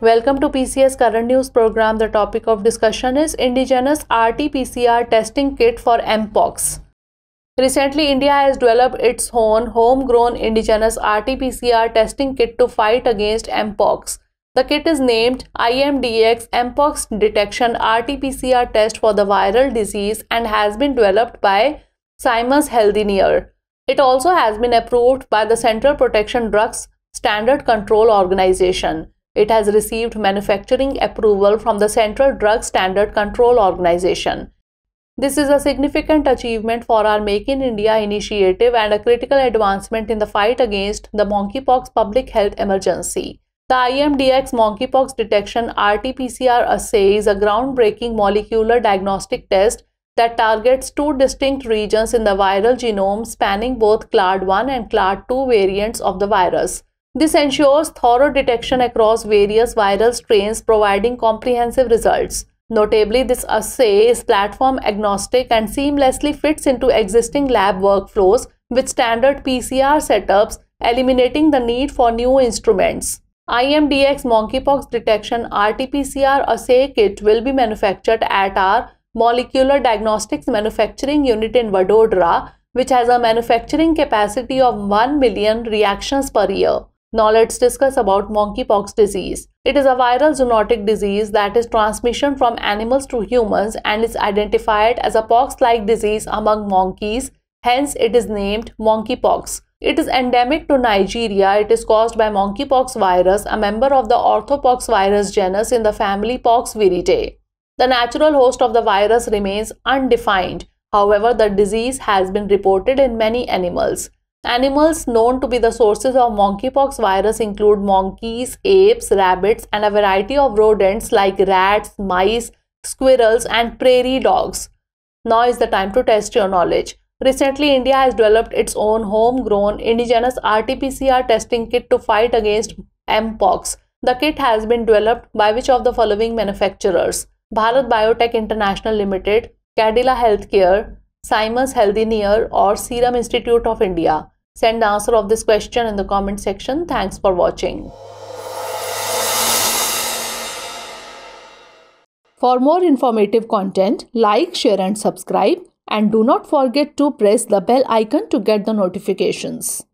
Welcome to PCS current news program. The topic of discussion is indigenous RT-PCR testing kit for Mpox. Recently, India has developed its own homegrown indigenous RT-PCR testing kit to fight against Mpox. The kit is named IMDX Mpox Detection RT-PCR Test for the Viral Disease and has been developed by Simons Healthineer. It also has been approved by the Central Protection Drugs Standard Control Organization. It has received manufacturing approval from the Central Drug Standard Control Organization. This is a significant achievement for our Make in India initiative and a critical advancement in the fight against the monkeypox public health emergency. The IMDX monkeypox detection RT-PCR assay is a groundbreaking molecular diagnostic test that targets two distinct regions in the viral genome spanning both CLAD1 and CLAD2 variants of the virus. This ensures thorough detection across various viral strains, providing comprehensive results. Notably, this assay is platform agnostic and seamlessly fits into existing lab workflows with standard PCR setups, eliminating the need for new instruments. IMDX monkeypox detection RT-PCR assay kit will be manufactured at our Molecular Diagnostics Manufacturing Unit in Vadodara, which has a manufacturing capacity of 1 million reactions per year. Now let's discuss about monkeypox disease. It is a viral zoonotic disease that is transmission from animals to humans and is identified as a pox-like disease among monkeys. Hence, it is named monkeypox. It is endemic to Nigeria. It is caused by monkeypox virus, a member of the orthopox virus genus in the family Pox viridae. The natural host of the virus remains undefined. However, the disease has been reported in many animals. Animals known to be the sources of monkeypox virus include monkeys, apes, rabbits, and a variety of rodents like rats, mice, squirrels, and prairie dogs. Now is the time to test your knowledge. Recently, India has developed its own homegrown indigenous RT-PCR testing kit to fight against Mpox. The kit has been developed by which of the following manufacturers? Bharat Biotech International Limited, Cadila Healthcare, Simus Healthineer or Serum Institute of India? Send the answer of this question in the comment section. Thanks for watching. For more informative content, like, share and subscribe and do not forget to press the bell icon to get the notifications.